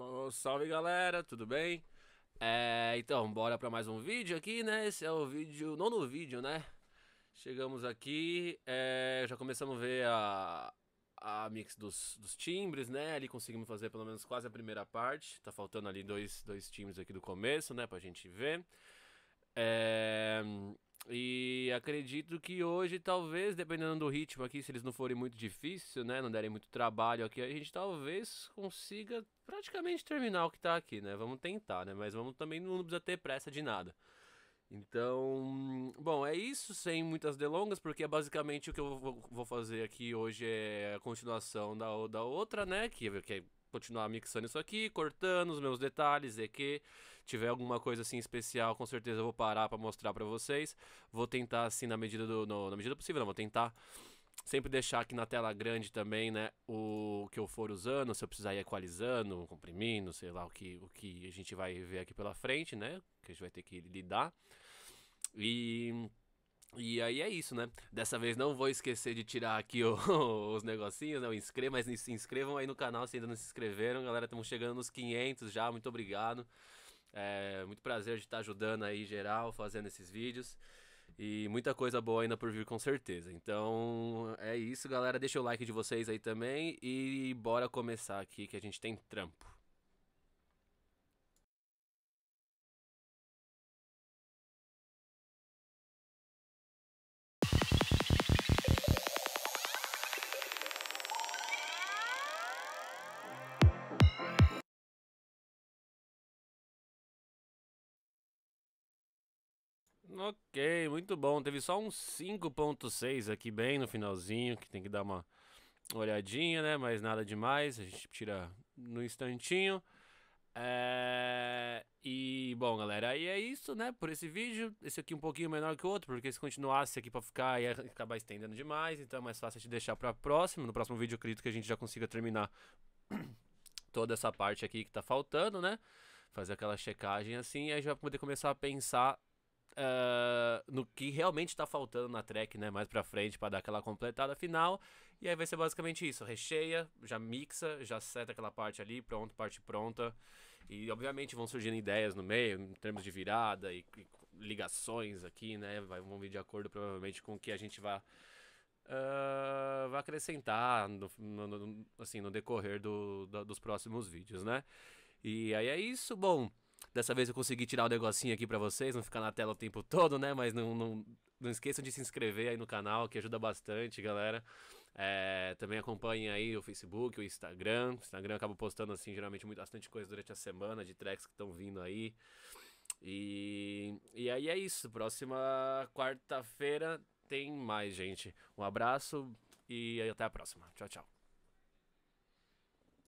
Bom, salve galera, tudo bem? É, então, bora para mais um vídeo aqui, né? Esse é o vídeo, nono vídeo, né? Chegamos aqui, é, já começamos a ver a, a mix dos, dos timbres, né? Ali conseguimos fazer pelo menos quase a primeira parte. Tá faltando ali dois, dois timbres aqui do começo, né? Pra gente ver. É... E acredito que hoje, talvez, dependendo do ritmo aqui, se eles não forem muito difícil, né? Não derem muito trabalho aqui, a gente talvez consiga praticamente terminar o que tá aqui, né? Vamos tentar, né? Mas vamos também não precisa ter pressa de nada. Então, bom, é isso, sem muitas delongas, porque basicamente o que eu vou fazer aqui hoje é a continuação da, da outra, né? Que, que é continuar mixando isso aqui, cortando os meus detalhes, e que tiver alguma coisa assim especial, com certeza eu vou parar para mostrar para vocês. Vou tentar assim na medida do no, na medida possível, não, vou tentar sempre deixar aqui na tela grande também, né, o que eu for usando, se eu precisar ir equalizando, comprimindo, sei lá o que o que a gente vai ver aqui pela frente, né, que a gente vai ter que lidar. E e aí é isso, né? Dessa vez não vou esquecer de tirar aqui o, os negocinhos, né? O inscreva, mas se inscrevam aí no canal se ainda não se inscreveram. Galera, estamos chegando nos 500 já, muito obrigado. É, muito prazer de estar ajudando aí geral, fazendo esses vídeos. E muita coisa boa ainda por vir com certeza. Então é isso, galera. Deixa o like de vocês aí também e bora começar aqui que a gente tem trampo. Ok, muito bom. Teve só um 5.6 aqui bem no finalzinho, que tem que dar uma olhadinha, né? Mas nada demais, a gente tira no instantinho. É... E, bom, galera, aí é isso, né? Por esse vídeo. Esse aqui um pouquinho menor que o outro, porque se continuasse aqui pra ficar, ia acabar estendendo demais. Então é mais fácil te deixar pra próxima. No próximo vídeo eu acredito que a gente já consiga terminar toda essa parte aqui que tá faltando, né? Fazer aquela checagem assim, aí já vai poder começar a pensar uh, no que realmente tá faltando na track, né? Mais pra frente, para dar aquela completada final. E aí vai ser basicamente isso: recheia, já mixa, já seta aquela parte ali, pronto, parte pronta. E obviamente vão surgindo ideias no meio, em termos de virada e, e ligações aqui, né? Vai, vão vir de acordo provavelmente com o que a gente vai. Uh, vai acrescentar no, no, no, assim, no decorrer do, do, dos próximos vídeos, né? E aí é isso. Bom, Dessa vez eu consegui tirar o um negocinho aqui para vocês, não ficar na tela o tempo todo, né? Mas não, não, não esqueçam de se inscrever aí no canal, que ajuda bastante, galera. É, também acompanhem aí o Facebook, o Instagram. O Instagram acabo postando, assim, geralmente muito, bastante coisa durante a semana de tracks que estão vindo aí. E, e aí é isso. Próxima quarta-feira tem mais, gente. Um abraço e até a próxima. Tchau, tchau.